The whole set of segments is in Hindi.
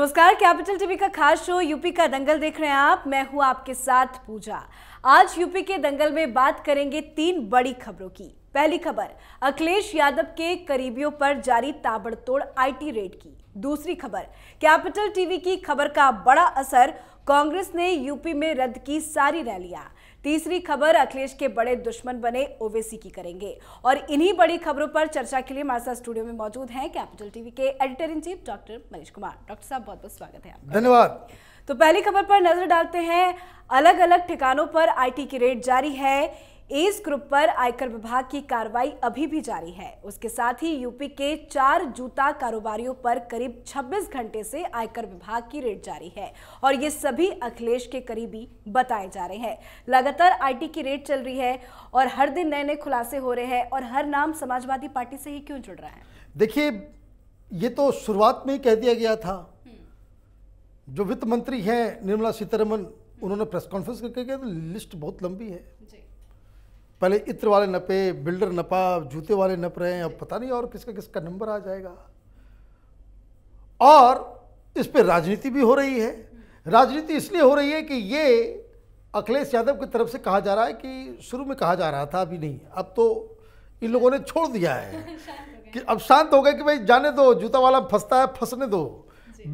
नमस्कार कैपिटल टीवी का खास शो यूपी का दंगल देख रहे हैं आप मैं हूं आपके साथ पूजा आज यूपी के दंगल में बात करेंगे तीन बड़ी खबरों की पहली खबर अखिलेश यादव के करीबियों पर जारी ताबड़तोड़ आईटी रेड की दूसरी खबर कैपिटल टीवी की खबर का बड़ा असर कांग्रेस ने यूपी में रद्द की सारी रैलियां तीसरी खबर अखिलेश के बड़े दुश्मन बने ओवेसी की करेंगे और इन्हीं बड़ी खबरों पर चर्चा के लिए हमारे साथ स्टूडियो में मौजूद हैं कैपिटल टीवी के editor in chief doctor Manish Kumar doctor साहब बहुत बहुत स्वागत है आपका धन्यवाद तो पहली खबर पर नजर डालते हैं अलग अलग ठिकानों पर आईटी की रेट जारी है एज ग्रुप पर आयकर विभाग की कार्रवाई अभी भी जारी है उसके साथ ही यूपी के चार जूता कारोबारियों पर करीब 26 घंटे से आयकर विभाग की रेड जारी है और ये सभी अखिलेश के करीबी बताए जा रहे हैं लगातार आईटी की रेड चल रही है और हर दिन नए नए खुलासे हो रहे हैं और हर नाम समाजवादी पार्टी से ही क्यों जुड़ रहा है देखिए ये तो शुरुआत में ही कह दिया गया था जो वित्त मंत्री है निर्मला सीतारमन हम्म। उन्होंने प्रेस कॉन्फ्रेंस करके कहा लिस्ट बहुत लंबी है पहले इत्र वाले नपे बिल्डर नपा जूते वाले नप रहे हैं अब पता नहीं और किसका किसका नंबर आ जाएगा और इस पर राजनीति भी हो रही है राजनीति इसलिए हो रही है कि ये अखिलेश यादव की तरफ से कहा जा रहा है कि शुरू में कहा जा रहा था अभी नहीं अब तो इन लोगों ने छोड़ दिया है कि अब शांत हो गए कि भाई जाने दो जूता वाला फंसता है फंसने दो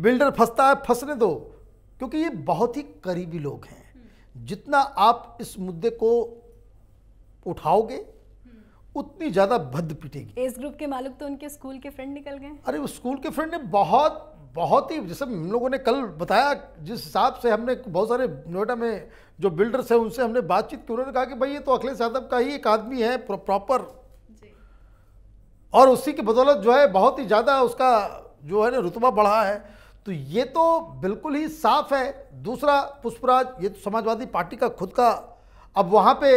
बिल्डर फंसता है फंसने दो क्योंकि ये बहुत ही करीबी लोग हैं हम्म। जितना आप इस मुद्दे को उठाओगे उतनी ज़्यादा भद्द पिटेगी एज ग्रुप के मालिक तो उनके स्कूल के फ्रेंड निकल गए अरे वो स्कूल के फ्रेंड ने बहुत बहुत ही जैसे हम लोगों ने कल बताया जिस हिसाब से हमने बहुत सारे नोएडा में जो बिल्डर्स हैं उनसे हमने बातचीत की उन्होंने कहा कि भाई ये तो अखिलेश यादव का ही एक आदमी है प्रॉपर और उसी की बदौलत जो है बहुत ही ज़्यादा उसका जो है ना रुतबा बढ़ा है तो ये तो बिल्कुल ही साफ है दूसरा पुष्पराज ये तो समाजवादी पार्टी का खुद का अब वहाँ पे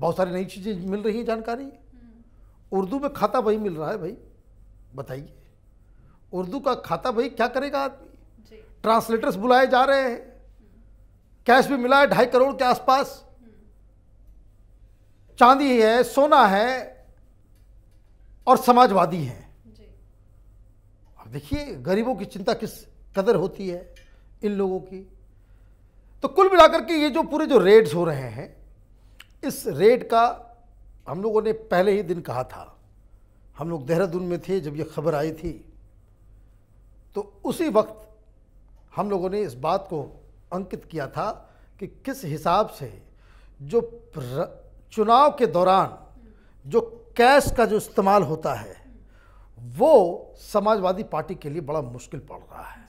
बहुत सारी नई चीज़ें मिल रही है जानकारी उर्दू में खाता वही मिल रहा है भाई बताइए उर्दू का खाता भाई क्या करेगा आदमी ट्रांसलेटर्स बुलाए जा रहे हैं कैश भी मिला है ढाई करोड़ के आसपास चांदी है सोना है और समाजवादी है अब देखिए गरीबों की चिंता किस कदर होती है इन लोगों की तो कुल मिलाकर के ये जो पूरे जो रेड्स हो रहे हैं इस रेड का हम लोगों ने पहले ही दिन कहा था हम लोग देहरादून में थे जब ये खबर आई थी तो उसी वक्त हम लोगों ने इस बात को अंकित किया था कि किस हिसाब से जो चुनाव के दौरान जो कैश का जो इस्तेमाल होता है वो समाजवादी पार्टी के लिए बड़ा मुश्किल पड़ रहा है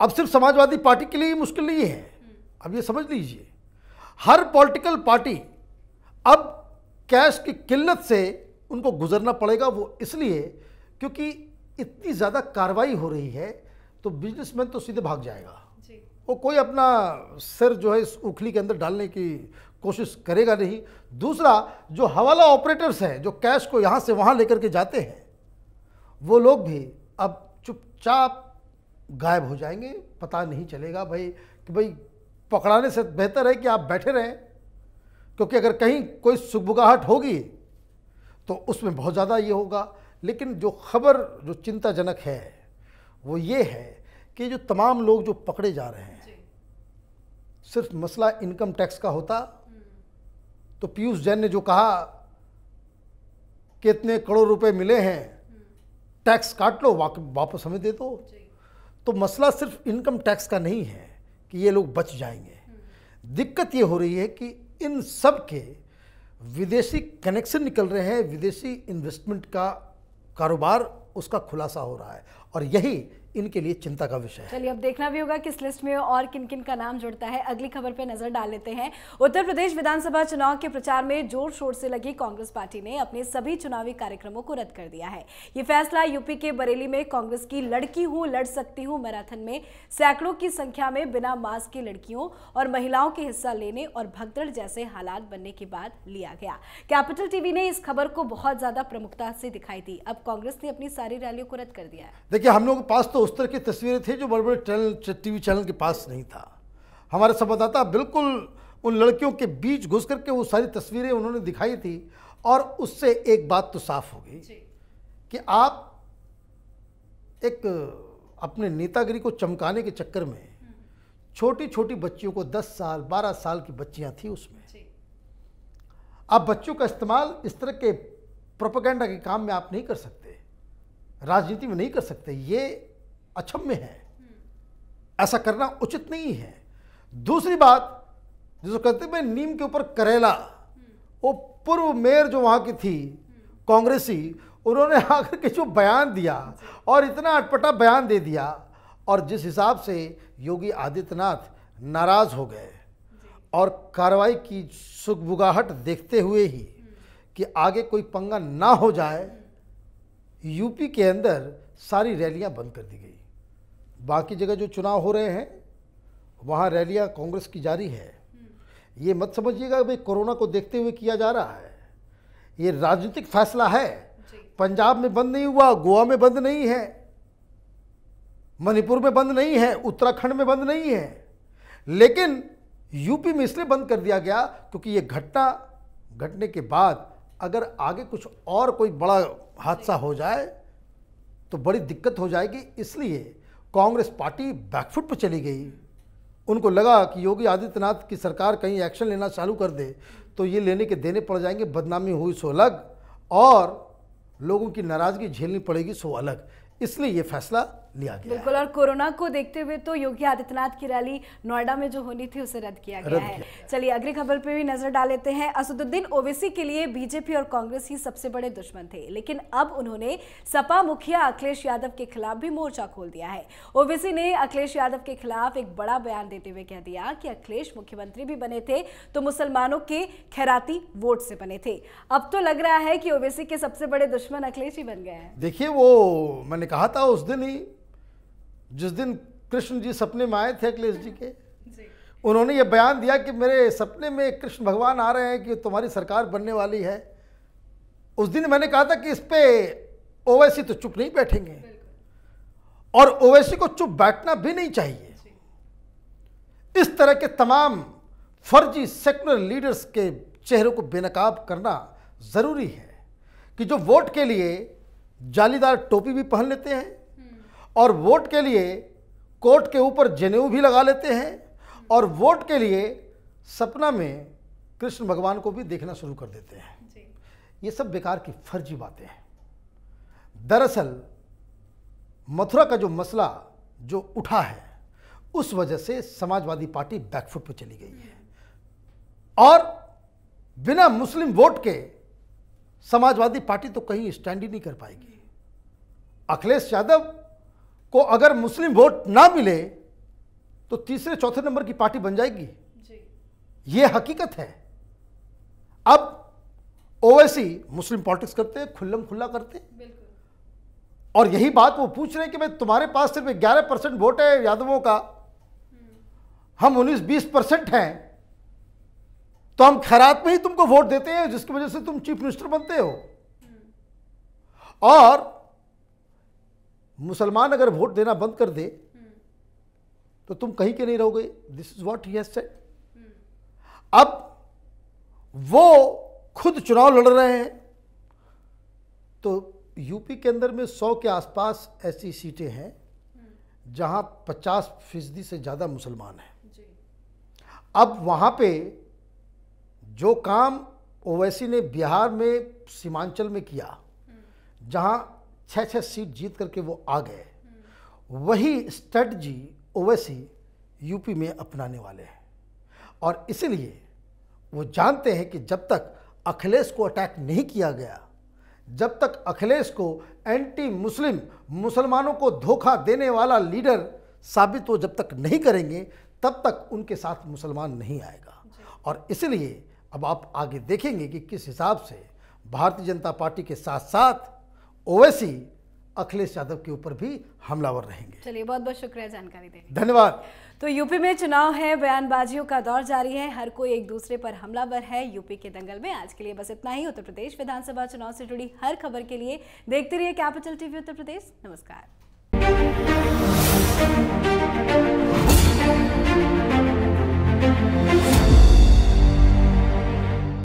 अब सिर्फ समाजवादी पार्टी के लिए मुश्किल नहीं है अब ये समझ लीजिए हर पॉलिटिकल पार्टी अब कैश की किल्लत से उनको गुजरना पड़ेगा वो इसलिए क्योंकि इतनी ज़्यादा कार्रवाई हो रही है तो बिजनेसमैन तो सीधे भाग जाएगा वो कोई अपना सिर जो है इस उखली के अंदर डालने की कोशिश करेगा नहीं दूसरा जो हवाला ऑपरेटर्स हैं जो कैश को यहाँ से वहाँ लेकर के जाते हैं वो लोग भी अब चुपचाप गायब हो जाएंगे पता नहीं चलेगा भाई कि भाई पकड़ाने से बेहतर है कि आप बैठे रहें क्योंकि अगर कहीं कोई सुखबुगाहट होगी तो उसमें बहुत ज़्यादा ये होगा लेकिन जो खबर जो चिंताजनक है वो ये है कि जो तमाम लोग जो पकड़े जा रहे हैं सिर्फ मसला इनकम टैक्स का होता हम्म। तो पीयूष जैन ने जो कहा कि इतने करोड़ रुपए मिले हैं हम्म। टैक्स काट लो वापस हमें दे दो तो मसला सिर्फ इनकम टैक्स का नहीं है कि ये लोग बच जाएंगे दिक्कत ये हो रही है कि इन सब के विदेशी कनेक्शन निकल रहे हैं विदेशी इन्वेस्टमेंट का कारोबार उसका खुलासा हो रहा है और यही इनके लिए चिंता का विषय चलिए अब देखना भी होगा किस लिस्ट में और किन किन का नाम जुड़ता है अगली खबर पर नजर डाल लेते हैं उत्तर प्रदेश विधानसभा चुनाव के प्रचार में जोर शोर से लगी कांग्रेस पार्टी ने अपने सभी चुनावी कार्यक्रमों को रद्द कर दिया है ये फैसला यूपी के बरेली में कांग्रेस की लड़की हूँ लड़ सकती हूँ मैराथन में सैकड़ों की संख्या में बिना मास्क की लड़कियों और महिलाओं के हिस्सा लेने और भगदड़ जैसे हालात बनने के बाद लिया गया कैपिटल टीवी ने इस खबर को बहुत ज्यादा प्रमुखता से दिखाई दी अब कांग्रेस ने अपनी सारी रैलियों को रद्द कर दिया है देखिए हम लोग पास तो उस तरह की तस्वीरें थी जो बड़े बड़े चैनल टी वी चैनल के पास नहीं था हमारे संवाददाता बिल्कुल उन लड़कियों के बीच घुस करके वो सारी तस्वीरें उन्होंने दिखाई थी और उससे एक बात तो साफ हो गई कि आप एक अपने नेतागिरी को चमकाने के चक्कर में हम्म। छोटी छोटी बच्चियों को 10 साल 12 साल की बच्चियां थी उसमें आप बच्चों का इस्तेमाल इस तरह के प्रोपोगेंडा के काम में आप नहीं कर सकते राजनीति में नहीं कर सकते ये अक्षम्य है ऐसा करना उचित नहीं है दूसरी बात जिसको कहते हैं नीम के ऊपर करेला वो पूर्व मेयर जो वहां की थी कांग्रेसी उन्होंने आकर के जो बयान दिया और इतना अटपटा बयान दे दिया और जिस हिसाब से योगी आदित्यनाथ नाराज़ हो गए और कार्रवाई की सुखबुगाहट देखते हुए ही कि आगे कोई पंगा ना हो जाए यूपी के अंदर सारी रैलियां बंद कर दी गई बाकी जगह जो चुनाव हो रहे हैं वहाँ रैलियाँ कांग्रेस की जारी है हम्म। ये मत समझिएगा भाई कोरोना को देखते हुए किया जा रहा है ये राजनीतिक फैसला है पंजाब में बंद नहीं हुआ गोवा में बंद नहीं है मणिपुर में बंद नहीं है उत्तराखंड में बंद नहीं है लेकिन यूपी में इसलिए बंद कर दिया गया क्योंकि ये घटना घटने के बाद अगर आगे कुछ और कोई बड़ा हादसा हो जाए तो बड़ी दिक्कत हो जाएगी इसलिए कांग्रेस पार्टी बैकफुट पर चली गई उनको लगा कि योगी आदित्यनाथ की सरकार कहीं एक्शन लेना चालू कर दे तो ये लेने के देने पड़ जाएंगे बदनामी हुई सो अलग और लोगों की नाराज़गी झेलनी पड़ेगी सो अलग इसलिए ये फैसला लिया गया बिल्कुल और कोरोना को देखते हुए तो योगी आदित्यनाथ की रैली नोएडा में जो होनी थी उसे रद्द किया गया है चलिए अगली खबर पर भी नजर डाल लेते हैं असदुद्दीन ओवैसी के लिए बीजेपी और कांग्रेस ही सबसे बड़े दुश्मन थे लेकिन अब उन्होंने सपा मुखिया अखिलेश यादव के खिलाफ भी मोर्चा खोल दिया है ओवैसी ने अखिलेश यादव के खिलाफ एक बड़ा बयान देते हुए कह दिया कि अखिलेश मुख्यमंत्री भी बने थे तो मुसलमानों के खैराती वोट से बने थे अब तो लग रहा है कि ओवैसी के सबसे बड़े दुश्मन अखिलेश ही बन गए हैं देखिए वो मैंने कहा था उस दिन ही जिस दिन कृष्ण जी सपने में आए थे अखिलेश जी के उन्होंने ये बयान दिया कि मेरे सपने में कृष्ण भगवान आ रहे हैं कि तुम्हारी सरकार बनने वाली है उस दिन मैंने कहा था कि इस पर ओवैसी तो चुप नहीं बैठेंगे और ओवैसी को चुप बैठना भी नहीं चाहिए इस तरह के तमाम फर्जी सेक्युलर लीडर्स के चेहरों को बेनकाब करना ज़रूरी है कि जो वोट के लिए जालीदार टोपी भी पहन लेते हैं और वोट के लिए कोर्ट के ऊपर जनेऊ भी लगा लेते हैं और वोट के लिए सपना में कृष्ण भगवान को भी देखना शुरू कर देते हैं ये सब बेकार की फर्जी बातें हैं दरअसल मथुरा का जो मसला जो उठा है उस वजह से समाजवादी पार्टी बैकफुट पर चली गई है और बिना मुस्लिम वोट के समाजवादी पार्टी तो कहीं स्टैंड ही नहीं कर पाएगी अखिलेश यादव को अगर मुस्लिम वोट ना मिले तो तीसरे चौथे नंबर की पार्टी बन जाएगी ये हकीकत है अब ओवैसी मुस्लिम पॉलिटिक्स करते हैं खुल्लम खुल्ला करते और यही बात वो पूछ रहे हैं कि भाई तुम्हारे पास सिर्फ ग्यारह परसेंट वोट है यादवों का हम्म। हम उन्नीस बीस परसेंट हैं तो हम खैरात में ही तुमको वोट देते हैं जिसकी वजह से तुम चीफ मिनिस्टर बनते हो हम्म। और मुसलमान अगर वोट देना बंद कर दे हम्म। तो तुम कहीं के नहीं रहोगे this is what he said अब वो खुद चुनाव लड़ रहे हैं तो यूपी के अंदर में सौ के आसपास ऐसी सीटें हैं हम्म। जहां पचास फीसदी से ज़्यादा मुसलमान हैं अब वहां पे जो काम ओवैसी ने बिहार में सीमांचल में किया हम्म। जहां छः छः सीट जीत करके वो आ गए वही स्ट्रेटजी ओवैसी यूपी में अपनाने वाले हैं और इसलिए वो जानते हैं कि जब तक अखिलेश को अटैक नहीं किया गया जब तक अखिलेश को एंटी मुस्लिम मुसलमानों को धोखा देने वाला लीडर साबित वो जब तक नहीं करेंगे तब तक उनके साथ मुसलमान नहीं आएगा और इसलिए अब आप आगे देखेंगे कि किस हिसाब से भारतीय जनता पार्टी के साथ साथ ओवैसी अखिलेश यादव के ऊपर भी हमलावर रहेंगे चलिए बहुत बहुत शुक्रिया जानकारी देने धन्यवाद तो यूपी में चुनाव है बयानबाजियों का दौर जारी है हर कोई एक दूसरे पर हमलावर है यूपी के दंगल में आज के लिए बस इतना ही उत्तर प्रदेश विधानसभा चुनाव से जुड़ी हर खबर के लिए देखते रहिए कैपिटल टीवी उत्तर प्रदेश नमस्कार